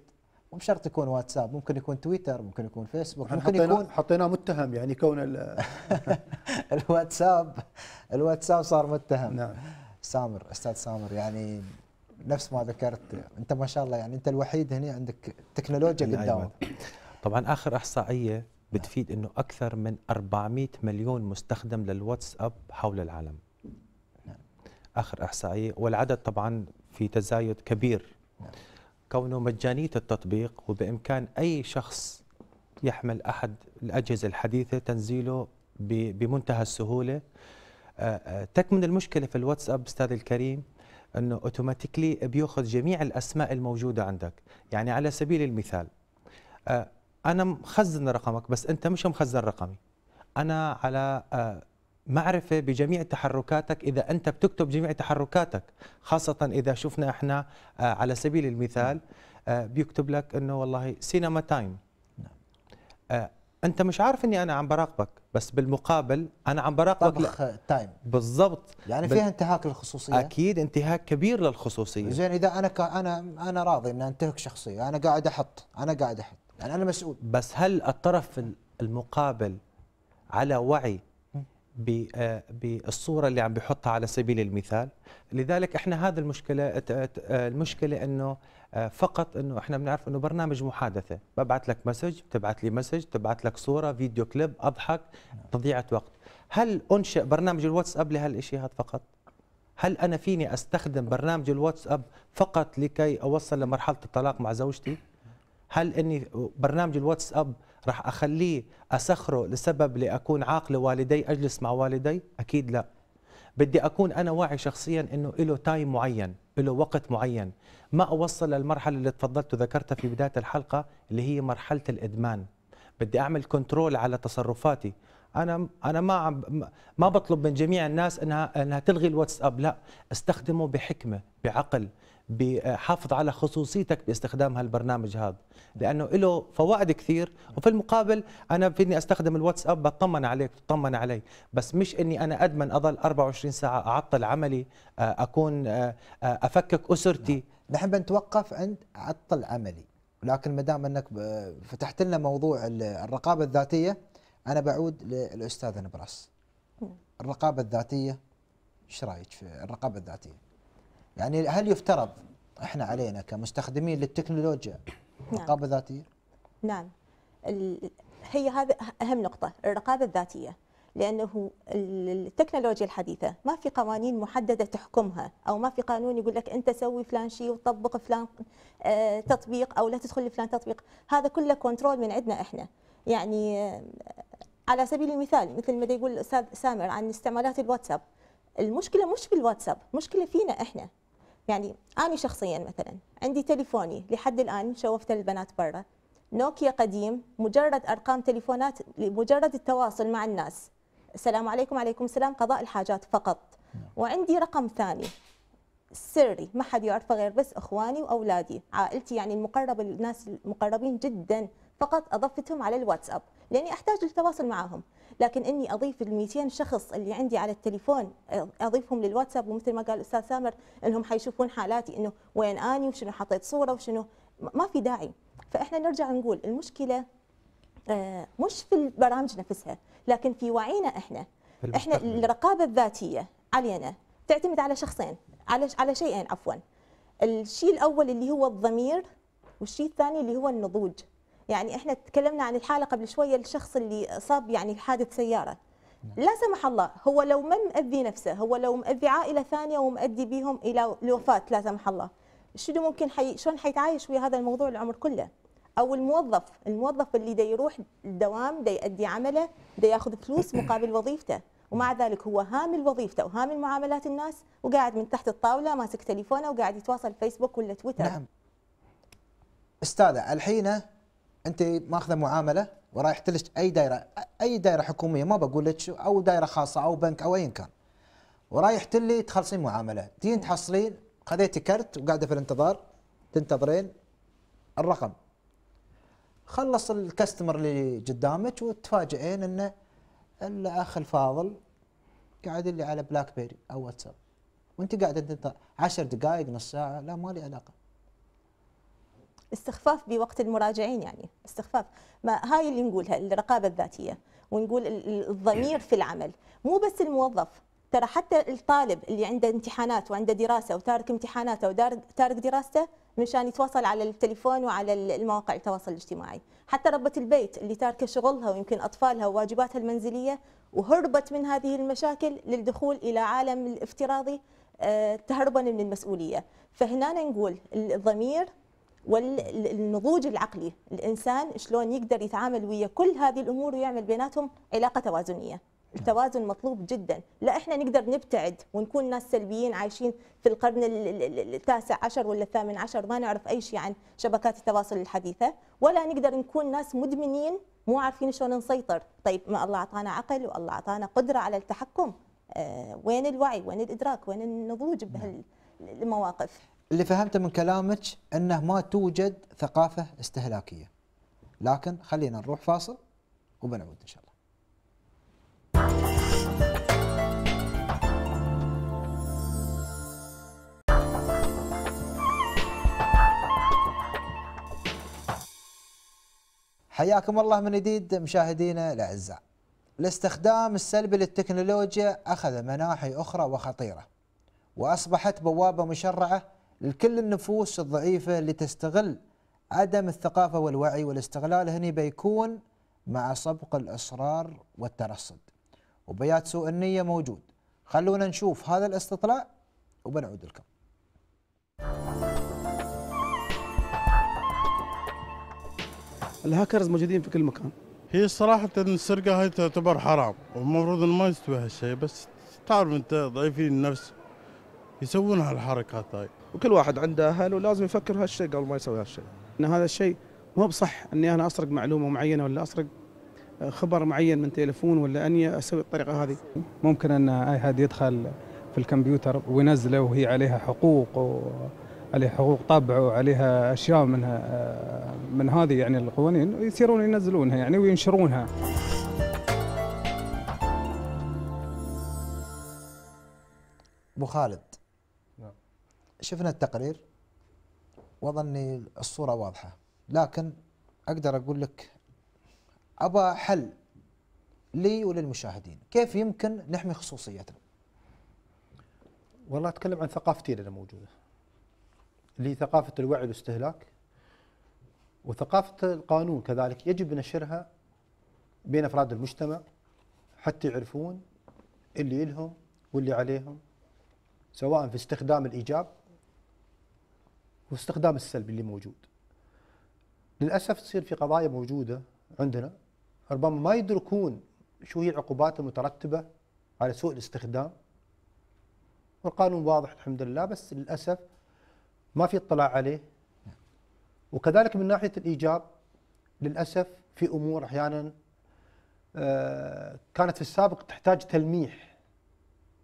مو بشرط يكون واتساب ممكن يكون تويتر ممكن يكون فيسبوك ممكن حطينا يكون حطيناه متهم يعني كون *laughs* الواتساب الواتساب صار متهم نعم سامر استاذ سامر يعني نفس ما ذكرت انت ما شاء الله يعني انت الوحيد هنا عندك تكنولوجيا أيوة. قدامك طبعا اخر احصائيه بتفيد انه اكثر من 400 مليون مستخدم للواتساب حول العالم نعم. اخر احصائيه والعدد طبعا في تزايد كبير نعم. كونه مجانيه التطبيق وبامكان اي شخص يحمل احد الاجهزه الحديثه تنزيله بمنتهى السهوله آه، آه، تكمن المشكله في الواتساب استاذ الكريم انه اوتوماتيكلي بياخذ جميع الاسماء الموجوده عندك يعني على سبيل المثال آه، انا مخزن رقمك بس انت مش مخزن رقمي انا على آه، معرفة بجميع تحركاتك إذا أنت بتكتب جميع تحركاتك خاصة إذا شفنا إحنا آه، على سبيل المثال بيكتب لك أنه والله سينما تايم أنت مش عارف أني أنا عم براقبك بس بالمقابل انا عم براقبك طبخ تايم بالضبط يعني فيها انتهاك للخصوصيه اكيد انتهاك كبير للخصوصيه زين اذا انا ك... انا انا راضي ان انتهك شخصيه انا قاعد احط انا قاعد احط يعني انا مسؤول بس هل الطرف المقابل على وعي آه، بالصوره اللي عم بيحطها على سبيل المثال لذلك احنا هذا المشكله آه، المشكله انه آه، فقط انه احنا بنعرف انه برنامج محادثه ببعث لك مسج بتبعث لي مسج بتبعث لك صوره فيديو كليب اضحك تضيعه وقت هل انشئ برنامج الواتساب لهالشيء هذا فقط هل انا فيني استخدم برنامج الواتساب فقط لكي اوصل لمرحله الطلاق مع زوجتي هل اني برنامج الواتساب راح اخليه اسخره لسبب لاكون عاقل والدي اجلس مع والدي اكيد لا بدي اكون انا واعي شخصيا انه له تايم معين له وقت معين ما اوصل للمرحله اللي تفضلت وذكرتها في بدايه الحلقه اللي هي مرحله الادمان بدي اعمل كنترول على تصرفاتي انا انا ما عم ما بطلب من جميع الناس انها انها تلغي الواتساب لا استخدمه بحكمه بعقل بحافظ على خصوصيتك باستخدام هالبرنامج هذا لانه له فوائد كثير وفي المقابل انا فيني استخدم الواتساب بطمن عليك تطمن علي بس مش اني انا ادمن اضل 24 ساعه اعطل عملي آه، اكون آه، آه، افكك اسرتي نعم. نحن بنتوقف عند عطل عملي لكن ما دام انك فتحت لنا موضوع الرقابه الذاتيه انا بعود للاستاذ نبراس الرقابه الذاتيه ايش رايك في الرقابه الذاتيه يعني هل يفترض احنا علينا كمستخدمين للتكنولوجيا نعم. رقابه نعم. ذاتيه؟ نعم هي هذا اهم نقطه الرقابه الذاتيه لانه التكنولوجيا الحديثه ما في قوانين محدده تحكمها او ما في قانون يقول لك انت سوي فلان شيء وطبق فلان آه، تطبيق او لا تدخل لفلان تطبيق هذا كله كنترول من عندنا احنا يعني آه، على سبيل المثال مثل ما يقول الاستاذ سامر عن استعمالات الواتساب المشكله مش في الواتساب مشكله فينا احنا يعني أنا شخصيا مثلا عندي تليفوني لحد الآن شوفت البنات برا نوكيا قديم مجرد أرقام تليفونات لمجرد التواصل مع الناس السلام عليكم عليكم السلام قضاء الحاجات فقط نعم. وعندي رقم ثاني سري ما حد يعرفه غير بس اخواني واولادي عائلتي يعني المقرب الناس المقربين جدا فقط أضفتهم على الواتساب لأني أحتاج للتواصل معهم لكن إني أضيف ال 200 شخص اللي عندي على التليفون أضيفهم للواتساب ومثل ما قال الأستاذ سامر إنهم حيشوفون حالاتي إنه وين أني وشنو حطيت صورة وشنو ما في داعي فإحنا نرجع نقول المشكلة مش في البرامج نفسها لكن في وعينا إحنا إحنا الرقابة الذاتية علينا تعتمد على شخصين على على شيئين عفوا الشيء الأول اللي هو الضمير والشيء الثاني اللي هو النضوج يعني احنا تكلمنا عن الحاله قبل شويه الشخص اللي صاب يعني حادث سياره نعم. لا سمح الله هو لو ما مأذي نفسه هو لو مأذي عائله ثانيه ومؤدي بهم الى الوفاه لا سمح الله شنو ممكن حي شلون حيتعايش ويا هذا الموضوع العمر كله او الموظف الموظف اللي دا يروح الدوام دا يؤدي عمله دا ياخذ فلوس *coughs* مقابل وظيفته ومع ذلك هو هامل وظيفته وهامل معاملات الناس وقاعد من تحت الطاوله ماسك تليفونه وقاعد يتواصل فيسبوك ولا تويتر نعم استاذه الحين انت ماخذه معامله ورايح تلش اي دائره اي دائره حكوميه ما بقول لك او دائره خاصه او بنك او ايا كان ورايح تلي تخلصين معامله تجين تحصلين خذيتي كرت وقاعده في الانتظار تنتظرين الرقم خلص الكاستمر اللي قدامك وتفاجئين انه الاخ الفاضل قاعد اللي على بلاك بيري او واتساب وانت قاعده تنتظر 10 دقائق نص ساعه لا ما لي علاقه استخفاف بوقت المراجعين يعني استخفاف ما هاي اللي نقولها الرقابه الذاتيه ونقول الضمير في العمل مو بس الموظف ترى حتى الطالب اللي عنده امتحانات وعنده دراسه وتارك امتحاناته وتارك دراسته مشان يتواصل على التليفون وعلى المواقع التواصل الاجتماعي حتى ربة البيت اللي تاركه شغلها ويمكن أطفالها وواجباتها المنزلية وهربت من هذه المشاكل للدخول إلى عالم الافتراضي آه، تهربا من المسؤولية فهنا نقول الضمير والنضوج العقلي الانسان شلون يقدر يتعامل ويا كل هذه الامور ويعمل بيناتهم علاقه توازنيه التوازن مطلوب جدا لا احنا نقدر نبتعد ونكون ناس سلبيين عايشين في القرن التاسع عشر ولا الثامن عشر ما نعرف اي شيء عن شبكات التواصل الحديثه ولا نقدر نكون ناس مدمنين مو عارفين شلون نسيطر طيب ما الله اعطانا عقل والله اعطانا قدره على التحكم آه وين الوعي وين الادراك وين النضوج بهالمواقف نعم. اللي فهمته من كلامك انه ما توجد ثقافه استهلاكيه لكن خلينا نروح فاصل وبنعود ان شاء الله حياكم الله من جديد مشاهدينا الاعزاء. الاستخدام السلبي للتكنولوجيا اخذ مناحي اخرى وخطيره واصبحت بوابه مشرعه لكل النفوس الضعيفة اللي تستغل عدم الثقافة والوعي والاستغلال هني بيكون مع سبق الإصرار والترصد وبيات سوء النية موجود خلونا نشوف هذا الاستطلاع وبنعود لكم الهاكرز موجودين في كل مكان هي صراحة السرقة هاي تعتبر حرام والمفروض انه ما يستوي هالشيء بس تعرف انت ضعيفين النفس يسوون هالحركات هاي وكل واحد عنده اهل ولازم يفكر هالشيء قبل ما يسوي هالشيء. ان هذا الشيء مو بصح اني انا اسرق معلومه معينه ولا اسرق آه، خبر معين من تليفون ولا اني اسوي الطريقه هذه. ممكن ان اي حد يدخل في الكمبيوتر وينزله وهي عليها حقوق وعليها حقوق طبع وعليها اشياء منها آه، من هذه يعني القوانين يصيرون ينزلونها يعني وينشرونها. ابو خالد شفنا التقرير وظني الصورة واضحة لكن أقدر أقول لك أبا حل لي وللمشاهدين كيف يمكن نحمي خصوصيتنا والله أتكلم عن ثقافتين اللي موجودة اللي هي ثقافة الوعي والاستهلاك وثقافة القانون كذلك يجب نشرها بين أفراد المجتمع حتى يعرفون اللي لهم واللي عليهم سواء في استخدام الإيجاب واستخدام السلبي اللي موجود للاسف تصير في قضايا موجوده عندنا ربما ما يدركون شو هي العقوبات المترتبه على سوء الاستخدام والقانون واضح الحمد لله بس للاسف ما في اطلاع عليه وكذلك من ناحيه الايجاب للاسف في امور احيانا آه، كانت في السابق تحتاج تلميح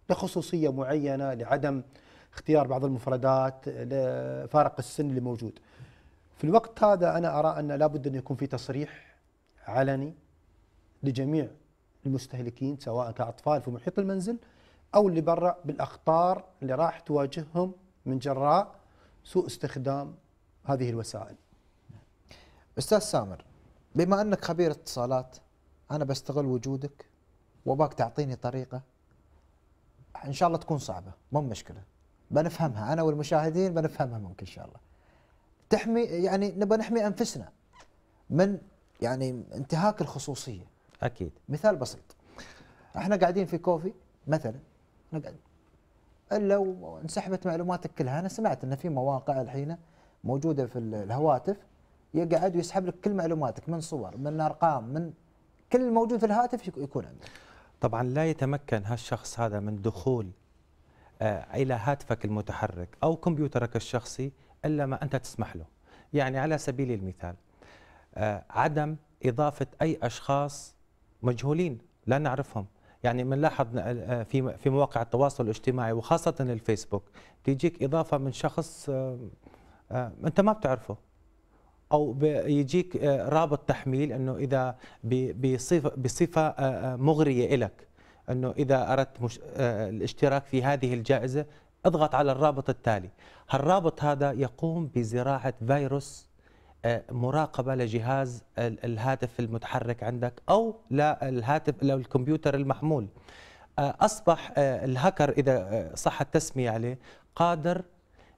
لخصوصيه معينه لعدم اختيار بعض المفردات لفارق السن اللي موجود في الوقت هذا أنا أرى أن لابد أن يكون في تصريح علني لجميع المستهلكين سواء كأطفال في محيط المنزل أو اللي برا بالأخطار اللي راح تواجههم من جراء سوء استخدام هذه الوسائل أستاذ سامر بما أنك خبير اتصالات أنا بستغل وجودك وباك تعطيني طريقة إن شاء الله تكون صعبة مو مشكلة بنفهمها انا والمشاهدين بنفهمها ممكن ان شاء الله تحمي يعني نبغى نحمي انفسنا من يعني انتهاك الخصوصيه اكيد مثال بسيط احنا قاعدين في كوفي مثلا نقعد الا وانسحبت معلوماتك كلها انا سمعت ان في مواقع الحين موجوده في الهواتف يقعد ويسحب لك كل معلوماتك من صور من ارقام من كل موجود في الهاتف يكون عندك طبعا لا يتمكن هالشخص هذا من دخول آه، إلى هاتفك المتحرك أو كمبيوترك الشخصي إلا ما أنت تسمح له يعني على سبيل المثال آه، عدم إضافة أي أشخاص مجهولين لا نعرفهم يعني بنلاحظ آه، في في مواقع التواصل الاجتماعي وخاصة الفيسبوك تيجيك إضافة من شخص أنت ما بتعرفه أو يجيك رابط تحميل أنه إذا بصفة مغرية إلك أنه إذا أردت مش... آه، الاشتراك في هذه الجائزة اضغط على الرابط التالي هالرابط هذا يقوم بزراعة فيروس آه، مراقبة لجهاز الهاتف المتحرك عندك أو للهاتف أو الكمبيوتر المحمول آه، أصبح الهاكر إذا صح التسمية عليه قادر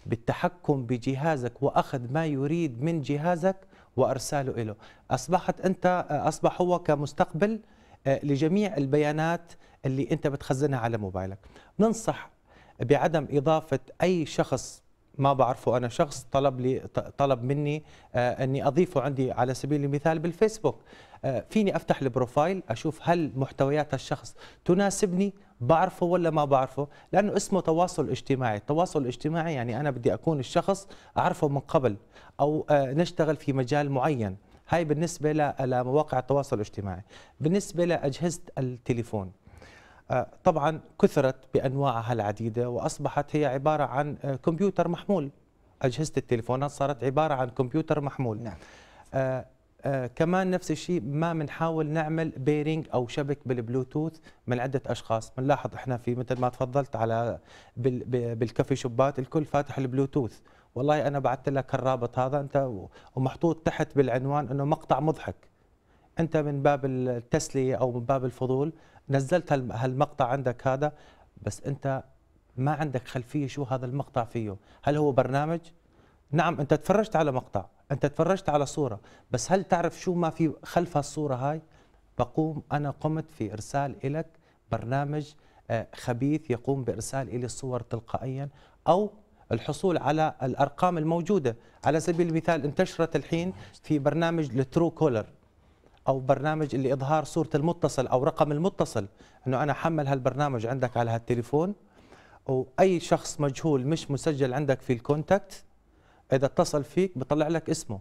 بالتحكم بجهازك وأخذ ما يريد من جهازك وأرساله له أصبحت أنت أصبح هو كمستقبل لجميع البيانات اللي انت بتخزنها على موبايلك ننصح بعدم اضافه اي شخص ما بعرفه انا شخص طلب لي طلب مني آه اني اضيفه عندي على سبيل المثال بالفيسبوك آه فيني افتح البروفايل اشوف هل محتويات الشخص تناسبني بعرفه ولا ما بعرفه لانه اسمه تواصل اجتماعي التواصل الاجتماعي يعني انا بدي اكون الشخص اعرفه من قبل او آه نشتغل في مجال معين هاي بالنسبه لمواقع التواصل الاجتماعي بالنسبه لاجهزه التليفون آه، طبعا كثرت بانواعها العديده واصبحت هي عباره عن آه، كمبيوتر محمول اجهزه التليفونات صارت عباره عن كمبيوتر محمول نعم. آه، كمان نفس الشيء ما بنحاول نعمل بيرنج او شبك بالبلوتوث من عده اشخاص بنلاحظ احنا في مثل ما تفضلت على بالكافي شوبات الكل فاتح البلوتوث والله انا بعثت لك الرابط هذا انت ومحطوط تحت بالعنوان انه مقطع مضحك انت من باب التسليه او من باب الفضول نزلت هالمقطع عندك هذا بس انت ما عندك خلفيه شو هذا المقطع فيه هل هو برنامج نعم انت تفرجت على مقطع انت تفرجت على صوره بس هل تعرف شو ما في خلف هالصوره هاي بقوم انا قمت في ارسال لك برنامج آه، خبيث يقوم بارسال الي الصور تلقائيا او الحصول على الارقام الموجوده على سبيل المثال انتشرت الحين في برنامج الترو كولر او برنامج اللي اظهار صوره المتصل او رقم المتصل انه انا حمل هالبرنامج عندك على هالتليفون واي شخص مجهول مش مسجل عندك في الكونتاكت اذا اتصل فيك بطلع لك اسمه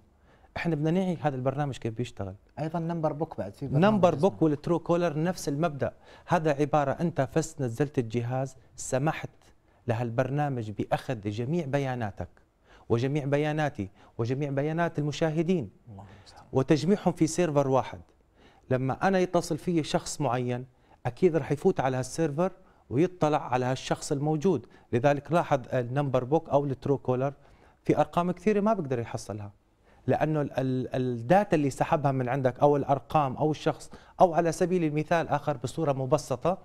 احنا بدنا نعي هذا البرنامج كيف بيشتغل ايضا نمبر بوك بعد في نمبر بوك والترو كولر نفس المبدا هذا عباره انت فس نزلت الجهاز سمحت لهالبرنامج باخذ جميع بياناتك وجميع بياناتي وجميع بيانات المشاهدين وتجميعهم في سيرفر واحد لما أنا يتصل في شخص معين أكيد رح يفوت على هالسيرفر ويطلع على هالشخص الموجود لذلك لاحظ النمبر بوك أو الترو كولر في أرقام كثيرة ما بقدر يحصلها لانه الداتا اللي سحبها من عندك او الارقام او الشخص او على سبيل المثال اخر بصوره مبسطه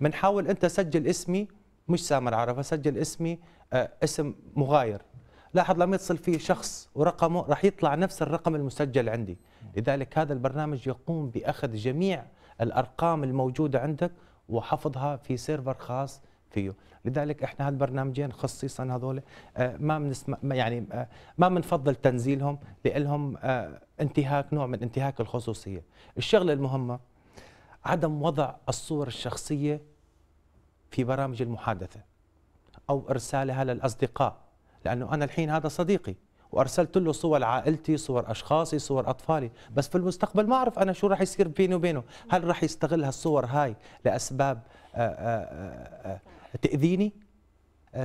بنحاول انت سجل اسمي مش سامر عرفه سجل اسمي آه، اسم مغاير لاحظ لما يتصل فيه شخص ورقمه راح يطلع نفس الرقم المسجل عندي لذلك هذا البرنامج يقوم بأخذ جميع الأرقام الموجودة عندك وحفظها في سيرفر خاص فيه لذلك احنا هالبرنامجين خصيصا هذول آه، ما بنسمع يعني آه، ما بنفضل تنزيلهم لهم آه، انتهاك نوع من انتهاك الخصوصيه الشغله المهمه عدم وضع الصور الشخصيه في برامج المحادثه او ارسالها للاصدقاء لأنه أنا الحين هذا صديقي وارسلت له صور عائلتي صور اشخاصي صور اطفالي بس في المستقبل ما اعرف انا شو راح يصير بيني وبينه هل راح يستغل هالصور هاي لاسباب آه، آه، آه، تاذيني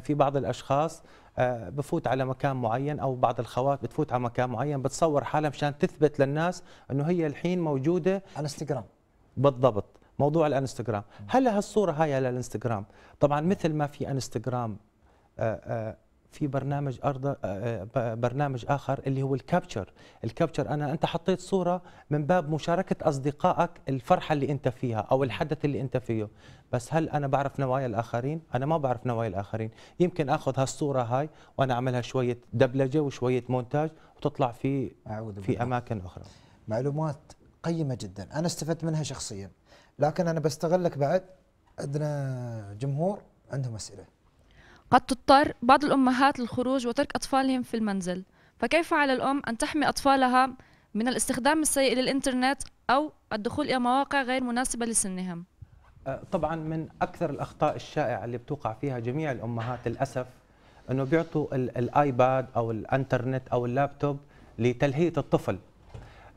في بعض الاشخاص بفوت على مكان معين او بعض الخوات بتفوت على مكان معين بتصور حالها مشان تثبت للناس انه هي الحين موجوده على انستغرام بالضبط موضوع الانستغرام هلا هالصوره هاي على الانستغرام طبعا مثل ما في انستغرام في برنامج أرض آه، آه، برنامج آخر اللي هو الكابتشر الكابتشر أنا أنت حطيت صورة من باب مشاركة أصدقائك الفرحة اللي أنت فيها أو الحدث اللي أنت فيه بس هل أنا بعرف نوايا الآخرين أنا ما بعرف نوايا الآخرين يمكن أخذ هالصورة هاي وأنا أعملها شوية دبلجة وشوية مونتاج وتطلع في أعوذ في أماكن أخرى معلومات قيمة جدا أنا استفدت منها شخصيا لكن أنا بستغلك بعد عندنا جمهور عندهم أسئلة قد تضطر بعض الأمهات للخروج وترك أطفالهم في المنزل فكيف على الأم أن تحمي أطفالها من الاستخدام السيء للإنترنت أو الدخول إلى مواقع غير مناسبة لسنهم أه، طبعا من أكثر الأخطاء الشائعة اللي بتوقع فيها جميع الأمهات للأسف أنه بيعطوا الآيباد أو الأنترنت أو اللابتوب لتلهية الطفل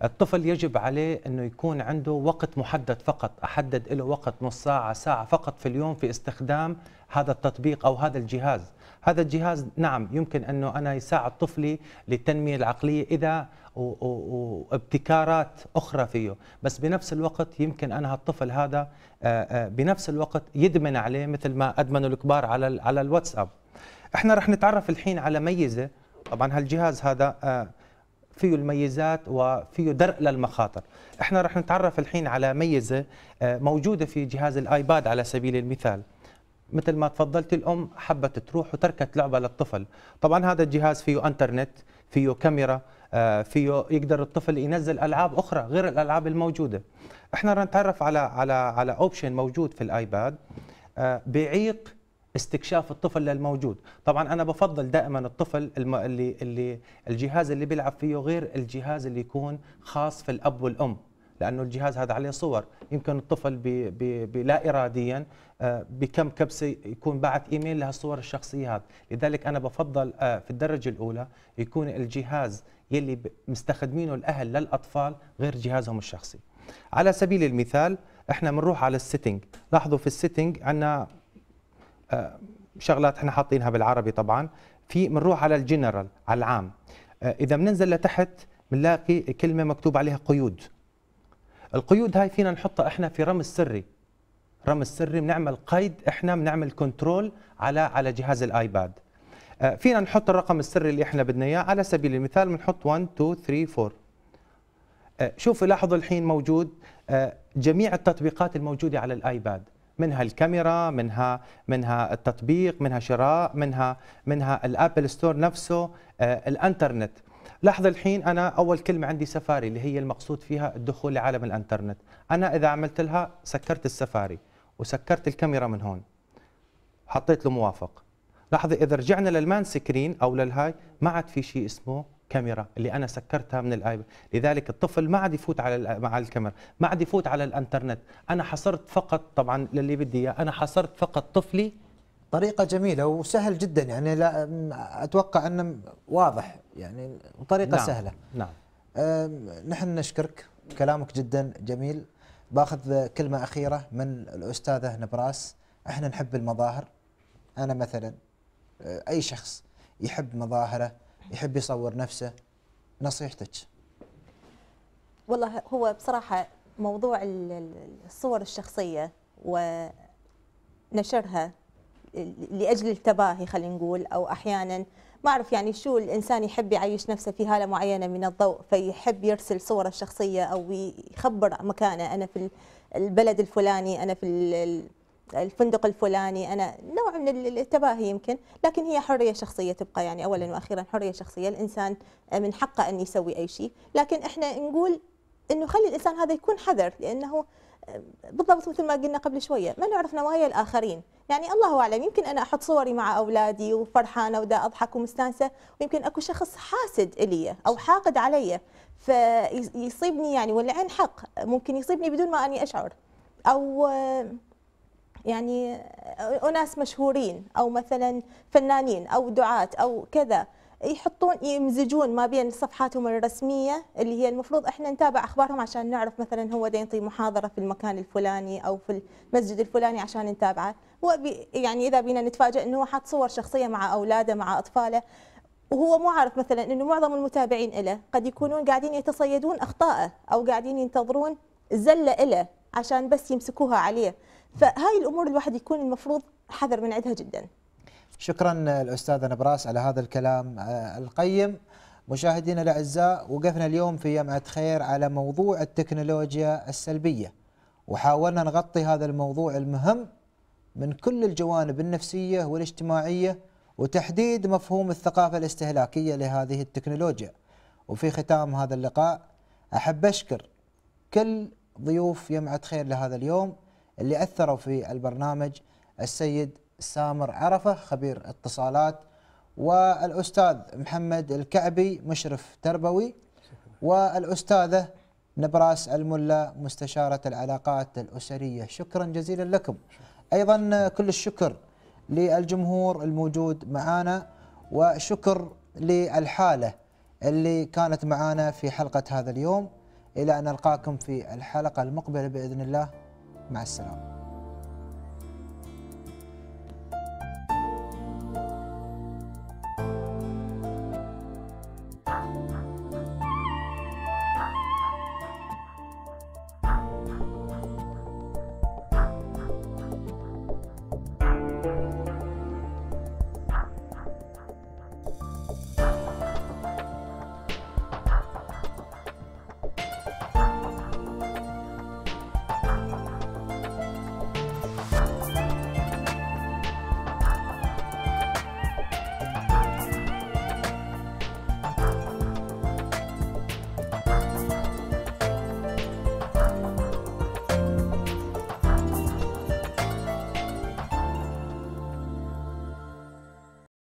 الطفل يجب عليه انه يكون عنده وقت محدد فقط احدد له وقت نص ساعه ساعه فقط في اليوم في استخدام هذا التطبيق او هذا الجهاز هذا الجهاز نعم يمكن انه انا يساعد طفلي للتنميه العقليه اذا وابتكارات اخرى فيه بس بنفس الوقت يمكن انا هالطفل هذا آه، آه، بنفس الوقت يدمن عليه مثل ما ادمنوا الكبار على على الواتساب احنا رح نتعرف الحين على ميزه طبعا هالجهاز هذا آه، فيه الميزات وفيه درء للمخاطر احنا رح نتعرف الحين على ميزة آه، موجودة في جهاز الايباد على سبيل المثال مثل ما تفضلت الام حبت تروح وتركت لعبه للطفل طبعا هذا الجهاز فيه انترنت فيه كاميرا آه، فيه يقدر الطفل ينزل العاب اخرى غير الالعاب الموجوده احنا رح نتعرف على على على اوبشن موجود في الايباد آه، بيعيق استكشاف الطفل للموجود طبعا انا بفضل دائما الطفل اللي اللي الجهاز اللي بيلعب فيه غير الجهاز اللي يكون خاص في الاب والام لانه الجهاز هذا عليه صور يمكن الطفل بي بي بي لا اراديا آه، بكم كبسه يكون بعث ايميل لهالصور الشخصيه هذه لذلك انا بفضل آه، في الدرجه الاولى يكون الجهاز يلي مستخدمينه الاهل للاطفال غير جهازهم الشخصي على سبيل المثال احنا بنروح على السيتنج لاحظوا في السيتنج عندنا آه، شغلات احنا حاطينها بالعربي طبعا في بنروح على الجنرال على العام آه، اذا بننزل لتحت بنلاقي كلمه مكتوب عليها قيود القيود هاي فينا نحطها احنا في رمز سري رمز سري بنعمل قيد احنا بنعمل كنترول على على جهاز الايباد آه، فينا نحط الرقم السري اللي احنا بدنا اياه على سبيل المثال بنحط 1 2 3 4 شوف لاحظوا الحين موجود جميع التطبيقات الموجوده على الايباد منها الكاميرا منها منها التطبيق منها شراء منها منها الابل ستور نفسه آه، الانترنت لاحظ الحين انا اول كلمه عندي سفاري اللي هي المقصود فيها الدخول لعالم الانترنت انا اذا عملت لها سكرت السفاري وسكرت الكاميرا من هون حطيت له موافق لاحظي اذا رجعنا للمان سكرين او للهاي ما عاد في شيء اسمه كاميرا اللي انا سكرتها من الايباد لذلك الطفل ما عاد يفوت على مع الكاميرا ما عاد يفوت على الانترنت انا حصرت فقط طبعا للي بدي اياه انا حصرت فقط طفلي طريقة جميلة وسهل جدا يعني لا اتوقع انه واضح يعني طريقة نعم سهلة نعم نحن نشكرك كلامك جدا جميل باخذ كلمة أخيرة من الأستاذة نبراس احنا نحب المظاهر أنا مثلا أي شخص يحب مظاهره يحب يصور نفسه نصيحتك والله هو بصراحه موضوع الصور الشخصيه ونشرها لاجل التباهي خلينا نقول او احيانا ما اعرف يعني شو الانسان يحب يعيش نفسه في هاله معينه من الضوء فيحب يرسل صوره الشخصيه او يخبر مكانه انا في البلد الفلاني انا في الفندق الفلاني انا نوع من التباهي يمكن لكن هي حريه شخصيه تبقى يعني اولا واخيرا حريه شخصيه الانسان آه، من حقه ان يسوي اي شيء لكن احنا نقول انه خلي الانسان هذا يكون حذر لانه آه، بالضبط مثل ما قلنا قبل شويه ما نعرف نوايا الاخرين يعني الله اعلم يمكن انا احط صوري مع اولادي وفرحانه ودا اضحك ومستانسه ويمكن اكو شخص حاسد الي او حاقد علي فيصيبني يعني والعين حق ممكن يصيبني بدون ما اني اشعر او آه، يعني أناس مشهورين أو مثلا فنانين أو دعاة أو كذا يحطون يمزجون ما بين صفحاتهم الرسمية اللي هي المفروض احنا نتابع اخبارهم عشان نعرف مثلا هو دا ينطي محاضرة في المكان الفلاني او في المسجد الفلاني عشان نتابعه هو يعني اذا بينا نتفاجئ انه هو حاط صور شخصية مع اولاده مع اطفاله وهو مو عارف مثلا انه معظم المتابعين له قد يكونون قاعدين يتصيدون اخطائه او قاعدين ينتظرون زلة له عشان بس يمسكوها عليه فهاي الامور الواحد يكون المفروض حذر من عندها جدا شكرا الاستاذه نبراس على هذا الكلام القيم مشاهدينا الاعزاء وقفنا اليوم في يمعة خير على موضوع التكنولوجيا السلبيه وحاولنا نغطي هذا الموضوع المهم من كل الجوانب النفسيه والاجتماعيه وتحديد مفهوم الثقافه الاستهلاكيه لهذه التكنولوجيا وفي ختام هذا اللقاء احب اشكر كل ضيوف يمعة خير لهذا اليوم اللي أثروا في البرنامج السيد سامر عرفة خبير اتصالات والأستاذ محمد الكعبي مشرف تربوي والأستاذة نبراس الملا مستشارة العلاقات الأسرية شكرا جزيلا لكم أيضا كل الشكر للجمهور الموجود معنا وشكر للحالة اللي كانت معنا في حلقة هذا اليوم إلى أن نلقاكم في الحلقة المقبلة بإذن الله مع السلامه